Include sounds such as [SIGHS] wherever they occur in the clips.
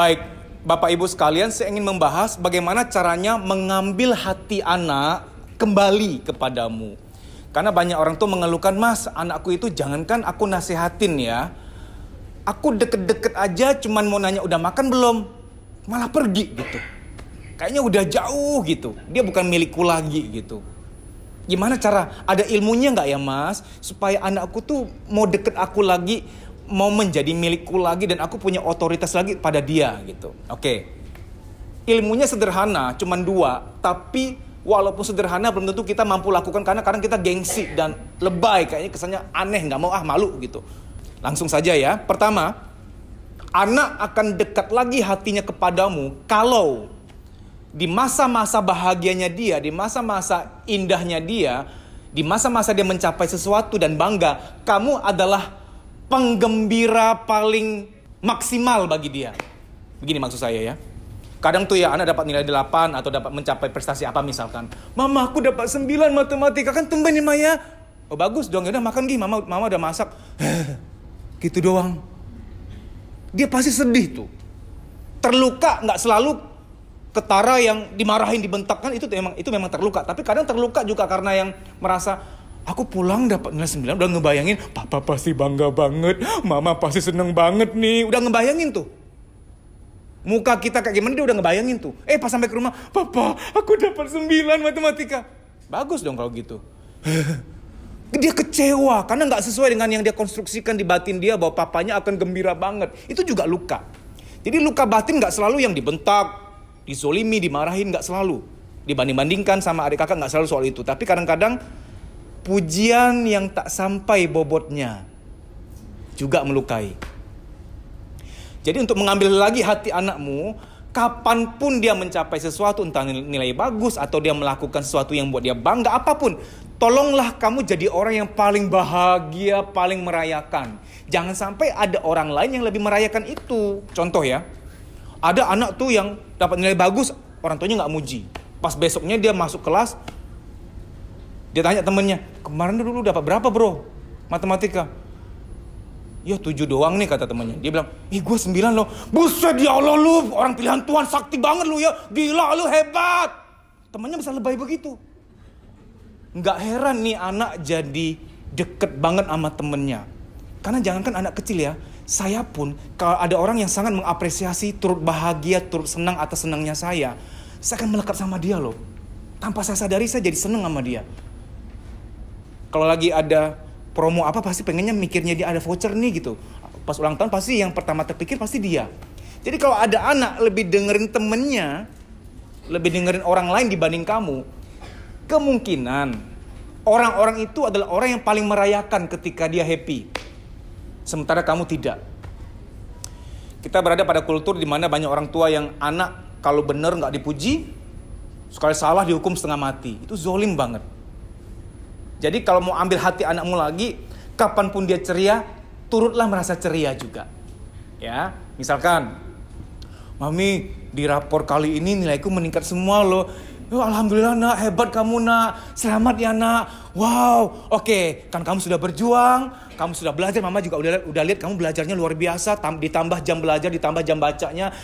Baik, Bapak Ibu sekalian, saya ingin membahas bagaimana caranya mengambil hati anak kembali kepadamu. Karena banyak orang tuh mengeluhkan, "Mas, anakku itu jangankan aku nasihatin ya. Aku deket-deket aja cuman mau nanya udah makan belum, malah pergi gitu. Kayaknya udah jauh gitu. Dia bukan milikku lagi gitu." Gimana cara? Ada ilmunya nggak ya mas? Supaya anakku tuh mau deket aku lagi, mau menjadi milikku lagi dan aku punya otoritas lagi pada dia gitu. Oke. Okay. Ilmunya sederhana, cuman dua, tapi walaupun sederhana belum tentu kita mampu lakukan karena kadang kita gengsi dan lebay kayaknya kesannya aneh nggak mau ah malu gitu. Langsung saja ya. Pertama, anak akan dekat lagi hatinya kepadamu kalau di masa-masa bahagianya dia, di masa-masa indahnya dia, di masa-masa dia mencapai sesuatu dan bangga, kamu adalah penggembira paling maksimal bagi dia. Begini maksud saya ya. Kadang tuh ya anak dapat nilai 8 atau dapat mencapai prestasi apa misalkan. Mama aku dapat 9 matematika kan ya Maya. Oh bagus dong, ya udah makan gih, mama, mama udah masak. [SIGHS] gitu doang. Dia pasti sedih tuh. Terluka nggak selalu ketara yang dimarahin dibentakkan itu memang itu memang terluka tapi kadang terluka juga karena yang merasa Aku pulang dapat nilai 9 udah ngebayangin papa pasti bangga banget, mama pasti seneng banget nih. Udah ngebayangin tuh. Muka kita kayak gimana dia udah ngebayangin tuh. Eh pas sampai ke rumah, "Papa, aku dapat 9 matematika." Bagus dong kalau gitu. [LAUGHS] dia kecewa karena nggak sesuai dengan yang dia konstruksikan di batin dia bahwa papanya akan gembira banget. Itu juga luka. Jadi luka batin nggak selalu yang dibentak, disolimi, dimarahin nggak selalu. Dibanding-bandingkan sama adik kakak nggak selalu soal itu. Tapi kadang-kadang pujian yang tak sampai bobotnya juga melukai. Jadi untuk mengambil lagi hati anakmu, kapanpun dia mencapai sesuatu, entah nilai bagus atau dia melakukan sesuatu yang buat dia bangga, apapun, tolonglah kamu jadi orang yang paling bahagia, paling merayakan. Jangan sampai ada orang lain yang lebih merayakan itu. Contoh ya, ada anak tuh yang dapat nilai bagus, orang tuanya nggak muji. Pas besoknya dia masuk kelas, dia tanya temennya, kemarin dulu dapat berapa bro? Matematika. Ya tujuh doang nih kata temennya. Dia bilang, ih gue sembilan loh. Buset ya Allah lu, orang pilihan Tuhan sakti banget lu ya. Gila lu hebat. Temennya bisa lebay begitu. Nggak heran nih anak jadi deket banget sama temennya. Karena jangankan anak kecil ya, saya pun kalau ada orang yang sangat mengapresiasi, turut bahagia, turut senang atas senangnya saya, saya akan melekat sama dia loh. Tanpa saya sadari saya jadi senang sama dia kalau lagi ada promo apa pasti pengennya mikirnya dia ada voucher nih gitu pas ulang tahun pasti yang pertama terpikir pasti dia jadi kalau ada anak lebih dengerin temennya lebih dengerin orang lain dibanding kamu kemungkinan orang-orang itu adalah orang yang paling merayakan ketika dia happy sementara kamu tidak kita berada pada kultur di mana banyak orang tua yang anak kalau benar nggak dipuji sekali salah dihukum setengah mati itu zolim banget jadi kalau mau ambil hati anakmu lagi, kapanpun dia ceria, turutlah merasa ceria juga. Ya, misalkan, Mami, di rapor kali ini nilaiku meningkat semua loh. Oh, Alhamdulillah nak, hebat kamu nak, selamat ya nak. Wow, oke, okay. kan kamu sudah berjuang, kamu sudah belajar, mama juga udah udah lihat kamu belajarnya luar biasa, tam, ditambah jam belajar, ditambah jam bacanya,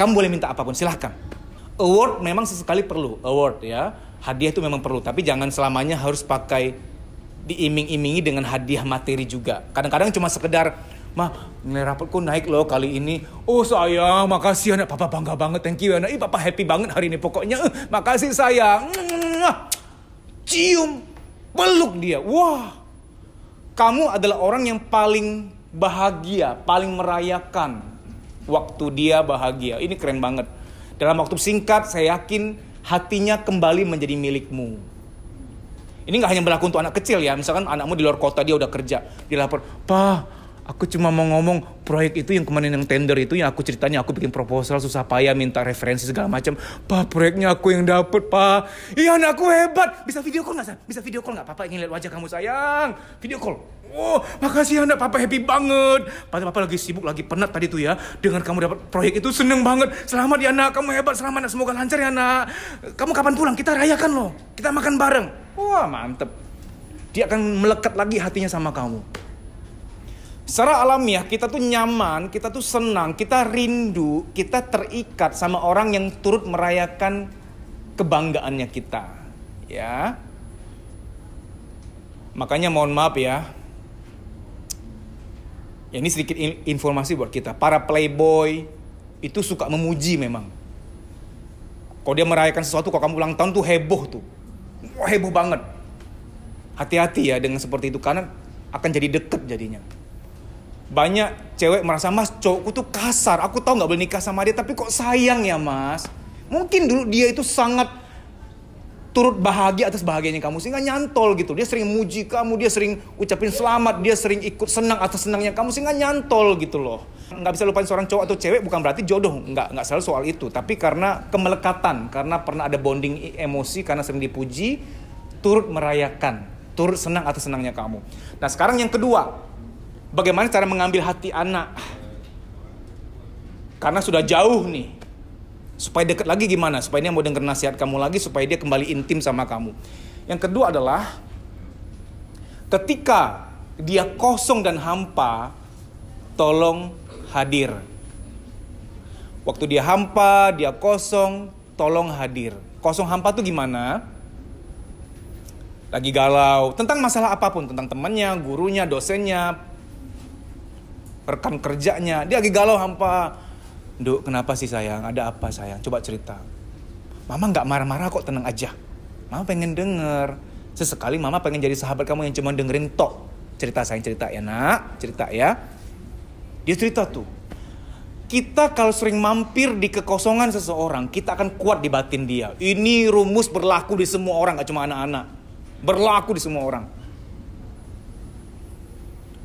kamu boleh minta apapun, silahkan. Award memang sesekali perlu, award ya hadiah itu memang perlu tapi jangan selamanya harus pakai diiming-imingi dengan hadiah materi juga kadang-kadang cuma sekedar mah nilai rapatku naik loh kali ini oh sayang makasih anak papa bangga banget thank you anak ih papa happy banget hari ini pokoknya uh, makasih sayang cium peluk dia wah kamu adalah orang yang paling bahagia paling merayakan waktu dia bahagia ini keren banget dalam waktu singkat saya yakin hatinya kembali menjadi milikmu. Ini nggak hanya berlaku untuk anak kecil ya, misalkan anakmu di luar kota dia udah kerja, dia lapor, "Pak, Aku cuma mau ngomong proyek itu yang kemarin yang tender itu yang aku ceritanya aku bikin proposal susah payah minta referensi segala macam. Pak proyeknya aku yang dapet pak. Iya aku hebat. Bisa video call nggak sih? Bisa video call nggak? Papa ingin lihat wajah kamu sayang. Video call. Oh makasih anak papa happy banget. padahal papa lagi sibuk lagi penat tadi tuh ya. Dengan kamu dapat proyek itu seneng banget. Selamat ya anak. Kamu hebat. Selamat anak. Semoga lancar ya anak. Kamu kapan pulang? Kita rayakan loh. Kita makan bareng. Wah mantep. Dia akan melekat lagi hatinya sama kamu. Secara alamiah kita tuh nyaman, kita tuh senang, kita rindu, kita terikat sama orang yang turut merayakan kebanggaannya kita. Ya. Makanya mohon maaf ya. Ya ini sedikit informasi buat kita. Para playboy itu suka memuji memang. Kalau dia merayakan sesuatu, kalau kamu ulang tahun tuh heboh tuh. Wah, heboh banget. Hati-hati ya dengan seperti itu karena akan jadi deket jadinya banyak cewek merasa mas cowokku tuh kasar aku tahu nggak boleh nikah sama dia tapi kok sayang ya mas mungkin dulu dia itu sangat turut bahagia atas bahagianya kamu sehingga nyantol gitu dia sering muji kamu dia sering ucapin selamat dia sering ikut senang atas senangnya kamu sehingga nyantol gitu loh nggak bisa lupain seorang cowok atau cewek bukan berarti jodoh nggak nggak selalu soal itu tapi karena kemelekatan karena pernah ada bonding emosi karena sering dipuji turut merayakan turut senang atas senangnya kamu nah sekarang yang kedua bagaimana cara mengambil hati anak. Karena sudah jauh nih. Supaya dekat lagi gimana? Supaya dia mau dengar nasihat kamu lagi, supaya dia kembali intim sama kamu. Yang kedua adalah ketika dia kosong dan hampa, tolong hadir. Waktu dia hampa, dia kosong, tolong hadir. Kosong hampa tuh gimana? Lagi galau, tentang masalah apapun, tentang temannya, gurunya, dosennya, rekan kerjanya dia lagi galau hampa Duk kenapa sih sayang ada apa sayang coba cerita Mama nggak marah-marah kok tenang aja Mama pengen denger sesekali Mama pengen jadi sahabat kamu yang cuma dengerin tok cerita sayang cerita ya nak cerita ya dia cerita tuh kita kalau sering mampir di kekosongan seseorang, kita akan kuat di batin dia. Ini rumus berlaku di semua orang, gak cuma anak-anak. Berlaku di semua orang.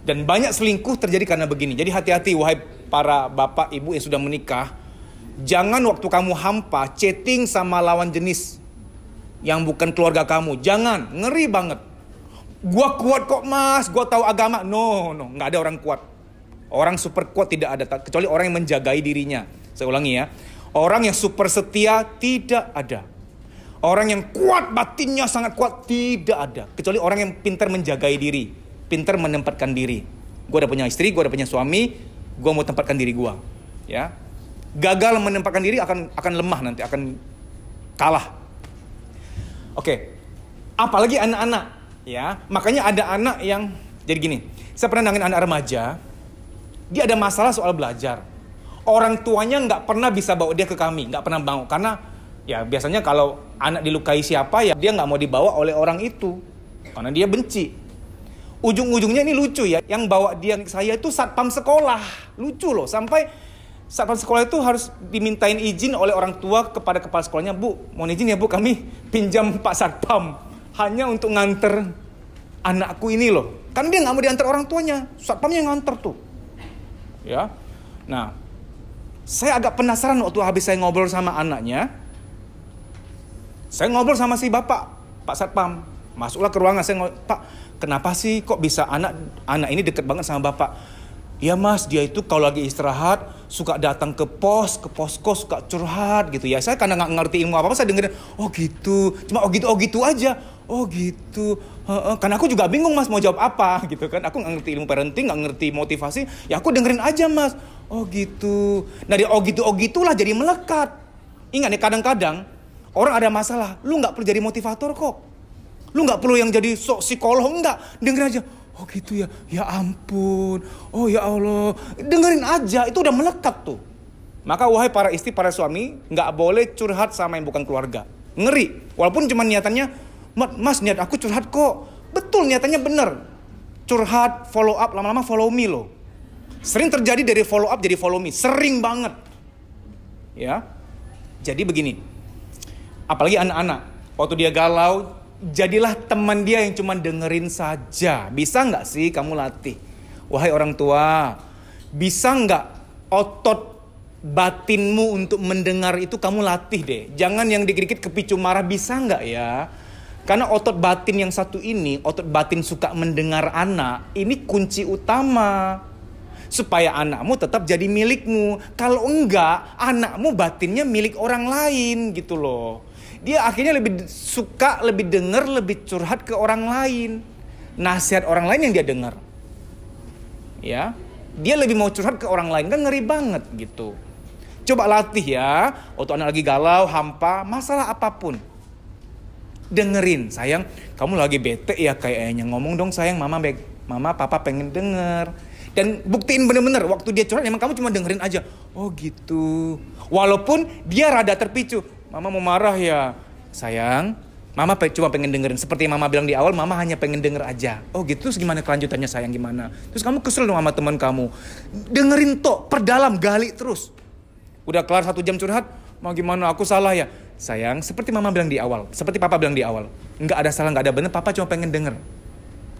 Dan banyak selingkuh terjadi karena begini. Jadi hati-hati wahai para bapak ibu yang sudah menikah. Jangan waktu kamu hampa chatting sama lawan jenis yang bukan keluarga kamu. Jangan, ngeri banget. Gua kuat kok mas, gua tahu agama. No, no, nggak ada orang kuat. Orang super kuat tidak ada, kecuali orang yang menjagai dirinya. Saya ulangi ya. Orang yang super setia tidak ada. Orang yang kuat batinnya sangat kuat tidak ada. Kecuali orang yang pintar menjagai diri pintar menempatkan diri. Gue udah punya istri, gue udah punya suami, gue mau tempatkan diri gue. Ya, gagal menempatkan diri akan akan lemah nanti, akan kalah. Oke, okay. apalagi anak-anak, ya. Makanya ada anak yang jadi gini. Saya pernah nangin anak remaja, dia ada masalah soal belajar. Orang tuanya nggak pernah bisa bawa dia ke kami, nggak pernah bawa karena ya biasanya kalau anak dilukai siapa ya dia nggak mau dibawa oleh orang itu karena dia benci ujung-ujungnya ini lucu ya yang bawa dia ke saya itu satpam sekolah lucu loh sampai satpam sekolah itu harus dimintain izin oleh orang tua kepada kepala sekolahnya bu mohon izin ya bu kami pinjam pak satpam hanya untuk nganter anakku ini loh kan dia nggak mau diantar orang tuanya satpamnya yang nganter tuh ya nah saya agak penasaran waktu habis saya ngobrol sama anaknya saya ngobrol sama si bapak pak satpam masuklah ke ruangan saya pak kenapa sih kok bisa anak anak ini deket banget sama bapak ya mas dia itu kalau lagi istirahat suka datang ke pos ke posko suka curhat gitu ya saya karena nggak ngerti ilmu apa apa saya dengerin oh gitu cuma oh gitu oh gitu aja oh gitu karena aku juga bingung mas mau jawab apa [LAUGHS] gitu kan aku nggak ngerti ilmu parenting nggak ngerti motivasi ya aku dengerin aja mas oh gitu nah dia oh gitu oh gitulah jadi melekat ingat nih kadang-kadang orang ada masalah lu nggak perlu jadi motivator kok Lu nggak perlu yang jadi sok psikolog enggak Dengerin aja. Oh gitu ya. Ya ampun. Oh ya Allah. Dengerin aja. Itu udah melekat tuh. Maka wahai para istri, para suami, nggak boleh curhat sama yang bukan keluarga. Ngeri. Walaupun cuma niatannya, mas niat aku curhat kok. Betul niatannya bener. Curhat, follow up, lama-lama follow me loh. Sering terjadi dari follow up jadi follow me. Sering banget. Ya. Jadi begini. Apalagi anak-anak. Waktu dia galau, jadilah teman dia yang cuma dengerin saja. Bisa nggak sih kamu latih? Wahai orang tua, bisa nggak otot batinmu untuk mendengar itu kamu latih deh. Jangan yang dikit-dikit kepicu marah, bisa nggak ya? Karena otot batin yang satu ini, otot batin suka mendengar anak, ini kunci utama. Supaya anakmu tetap jadi milikmu. Kalau enggak, anakmu batinnya milik orang lain gitu loh dia akhirnya lebih suka, lebih dengar, lebih curhat ke orang lain. Nasihat orang lain yang dia dengar. Ya. Dia lebih mau curhat ke orang lain kan ngeri banget gitu. Coba latih ya, waktu anak lagi galau, hampa, masalah apapun. Dengerin, sayang, kamu lagi bete ya kayaknya. Ngomong dong sayang, mama baik, mama papa pengen denger dan buktiin bener-bener waktu dia curhat emang kamu cuma dengerin aja oh gitu walaupun dia rada terpicu Mama mau marah ya. Sayang, Mama cuma pengen dengerin. Seperti Mama bilang di awal, Mama hanya pengen denger aja. Oh gitu, terus gimana kelanjutannya sayang gimana? Terus kamu kesel dong sama teman kamu. Dengerin tok, perdalam, gali terus. Udah kelar satu jam curhat, mau gimana aku salah ya? Sayang, seperti Mama bilang di awal, seperti Papa bilang di awal. Nggak ada salah, nggak ada bener, Papa cuma pengen denger.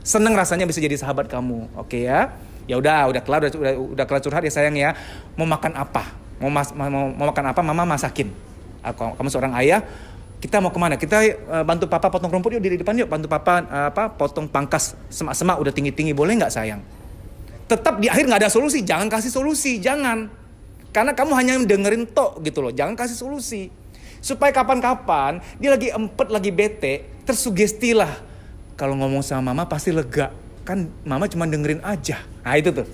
Seneng rasanya bisa jadi sahabat kamu, oke ya? Ya udah, udah kelar, udah, udah kelar curhat ya sayang ya. Mau makan apa? Mau, mas, mau, mau makan apa? Mama masakin Ah, kamu seorang ayah kita mau kemana? Kita uh, bantu papa potong rumput yuk di depan yuk, bantu papa uh, apa potong pangkas semak-semak udah tinggi-tinggi boleh nggak sayang? Tetap di akhir nggak ada solusi, jangan kasih solusi, jangan. Karena kamu hanya dengerin tok gitu loh, jangan kasih solusi. Supaya kapan-kapan dia lagi empet, lagi bete, tersugestilah. Kalau ngomong sama mama pasti lega, kan mama cuma dengerin aja. Nah itu tuh.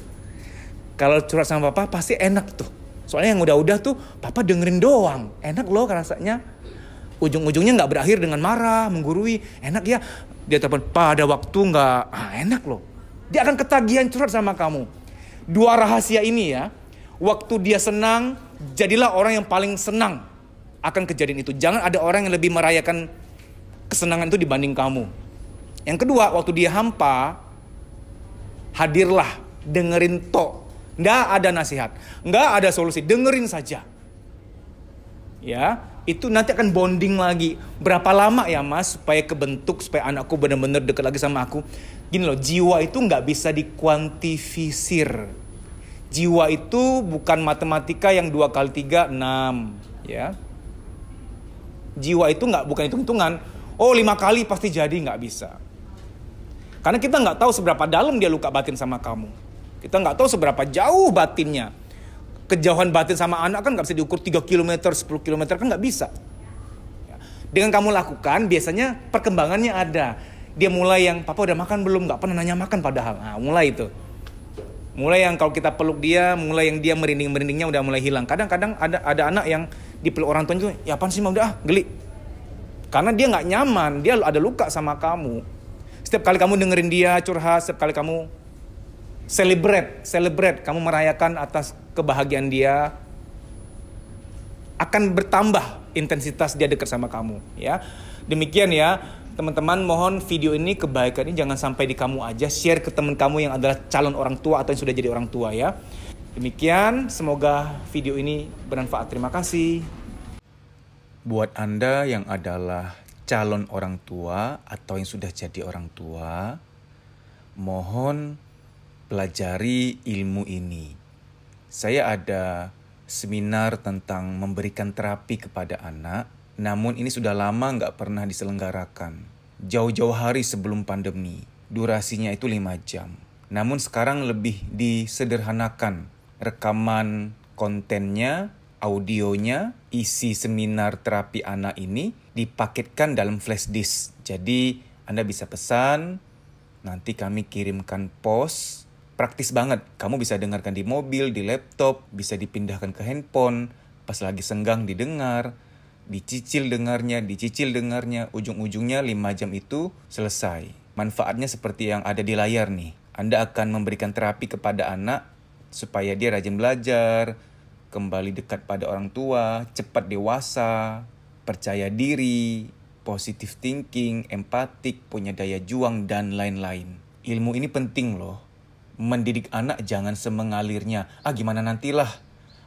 Kalau curhat sama papa pasti enak tuh Soalnya yang udah-udah tuh papa dengerin doang. Enak loh rasanya. Ujung-ujungnya nggak berakhir dengan marah, menggurui. Enak ya. Dia telepon, pada waktu nggak ah, enak loh. Dia akan ketagihan curhat sama kamu. Dua rahasia ini ya. Waktu dia senang, jadilah orang yang paling senang akan kejadian itu. Jangan ada orang yang lebih merayakan kesenangan itu dibanding kamu. Yang kedua, waktu dia hampa, hadirlah, dengerin tok Nggak ada nasihat, nggak ada solusi, dengerin saja. Ya, itu nanti akan bonding lagi. Berapa lama ya mas supaya kebentuk, supaya anakku benar-benar dekat lagi sama aku. Gini loh, jiwa itu nggak bisa dikuantifisir. Jiwa itu bukan matematika yang dua kali tiga enam, ya. Jiwa itu nggak bukan hitung-hitungan. Oh lima kali pasti jadi nggak bisa. Karena kita nggak tahu seberapa dalam dia luka batin sama kamu. Kita nggak tahu seberapa jauh batinnya. Kejauhan batin sama anak kan nggak bisa diukur 3 km, 10 km kan nggak bisa. Ya. Dengan kamu lakukan, biasanya perkembangannya ada. Dia mulai yang, papa udah makan belum? Nggak pernah nanya makan padahal. Nah, mulai itu. Mulai yang kalau kita peluk dia, mulai yang dia merinding-merindingnya udah mulai hilang. Kadang-kadang ada ada anak yang dipeluk orang tuanya ya apaan sih mau udah ah, geli. Karena dia nggak nyaman, dia ada luka sama kamu. Setiap kali kamu dengerin dia curhat, setiap kali kamu Celebrate, celebrate. Kamu merayakan atas kebahagiaan dia. Akan bertambah intensitas dia dekat sama kamu, ya. Demikian ya. Teman-teman mohon video ini kebaikan ini jangan sampai di kamu aja, share ke teman kamu yang adalah calon orang tua atau yang sudah jadi orang tua ya. Demikian, semoga video ini bermanfaat. Terima kasih. Buat Anda yang adalah calon orang tua atau yang sudah jadi orang tua, mohon pelajari ilmu ini. Saya ada seminar tentang memberikan terapi kepada anak, namun ini sudah lama nggak pernah diselenggarakan. Jauh-jauh hari sebelum pandemi, durasinya itu 5 jam. Namun sekarang lebih disederhanakan rekaman kontennya, audionya, isi seminar terapi anak ini dipaketkan dalam flash disk. Jadi Anda bisa pesan, nanti kami kirimkan pos praktis banget. Kamu bisa dengarkan di mobil, di laptop, bisa dipindahkan ke handphone, pas lagi senggang didengar, dicicil dengarnya, dicicil dengarnya, ujung-ujungnya 5 jam itu selesai. Manfaatnya seperti yang ada di layar nih. Anda akan memberikan terapi kepada anak supaya dia rajin belajar, kembali dekat pada orang tua, cepat dewasa, percaya diri, positive thinking, empatik, punya daya juang, dan lain-lain. Ilmu ini penting loh mendidik anak jangan semengalirnya. Ah gimana nantilah.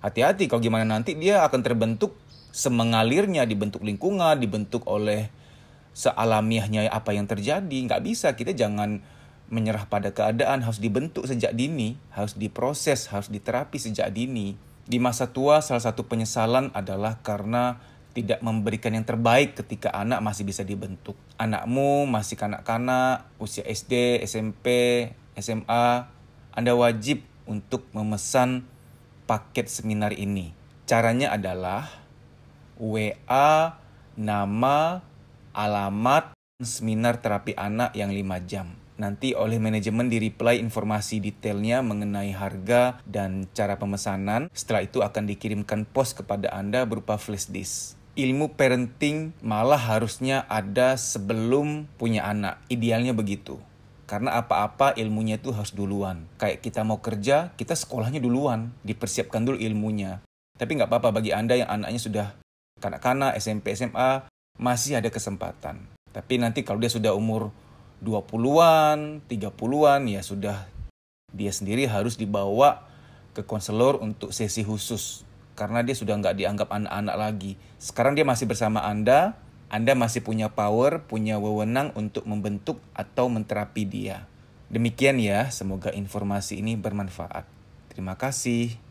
Hati-hati kalau gimana nanti dia akan terbentuk semengalirnya dibentuk lingkungan, dibentuk oleh sealamiahnya apa yang terjadi. Nggak bisa kita jangan menyerah pada keadaan harus dibentuk sejak dini, harus diproses, harus diterapi sejak dini. Di masa tua salah satu penyesalan adalah karena tidak memberikan yang terbaik ketika anak masih bisa dibentuk. Anakmu masih kanak-kanak, usia SD, SMP, SMA, anda wajib untuk memesan paket seminar ini. Caranya adalah WA nama alamat seminar terapi anak yang 5 jam. Nanti oleh manajemen di-reply informasi detailnya mengenai harga dan cara pemesanan. Setelah itu akan dikirimkan pos kepada Anda berupa flash disk. Ilmu parenting malah harusnya ada sebelum punya anak. Idealnya begitu. Karena apa-apa ilmunya itu harus duluan. Kayak kita mau kerja, kita sekolahnya duluan. Dipersiapkan dulu ilmunya. Tapi nggak apa-apa bagi Anda yang anaknya sudah kanak-kanak, SMP, SMA, masih ada kesempatan. Tapi nanti kalau dia sudah umur 20-an, 30-an, ya sudah dia sendiri harus dibawa ke konselor untuk sesi khusus. Karena dia sudah nggak dianggap anak-anak lagi. Sekarang dia masih bersama Anda, anda masih punya power, punya wewenang untuk membentuk atau menterapi dia. Demikian ya, semoga informasi ini bermanfaat. Terima kasih.